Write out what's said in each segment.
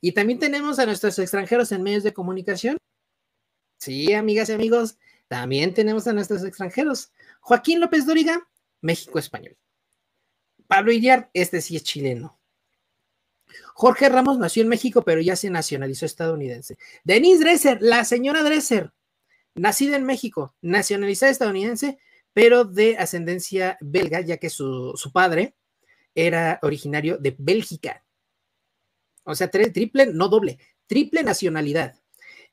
Y también tenemos a nuestros extranjeros en medios de comunicación. Sí, amigas y amigos, también tenemos a nuestros extranjeros. Joaquín López Dóriga, México español. Pablo Iriart, este sí es chileno. Jorge Ramos nació en México, pero ya se nacionalizó estadounidense. Denise Dresser, la señora Dresser, nacida en México, nacionalizada estadounidense, pero de ascendencia belga, ya que su, su padre era originario de Bélgica. O sea, triple, no doble, triple nacionalidad.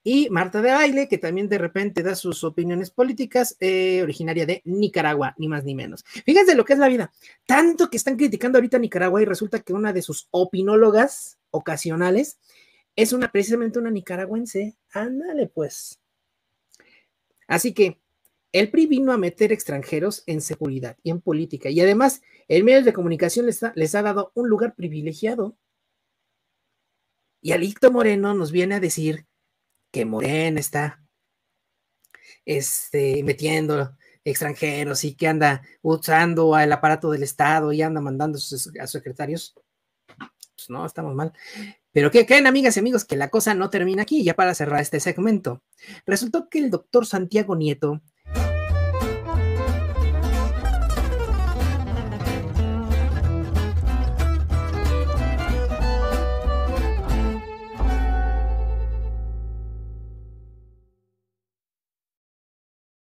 Y Marta de Baile, que también de repente da sus opiniones políticas, eh, originaria de Nicaragua, ni más ni menos. Fíjense lo que es la vida. Tanto que están criticando ahorita Nicaragua y resulta que una de sus opinólogas ocasionales es una precisamente una nicaragüense. Ándale, pues. Así que el PRI vino a meter extranjeros en seguridad y en política. Y además, el medio de comunicación les ha dado un lugar privilegiado y Alito Moreno nos viene a decir que Morena está este, metiendo extranjeros y que anda usando al aparato del Estado y anda mandando a sus, secretarios. Pues no, estamos mal. Pero que creen, amigas y amigos, que la cosa no termina aquí, ya para cerrar este segmento. Resultó que el doctor Santiago Nieto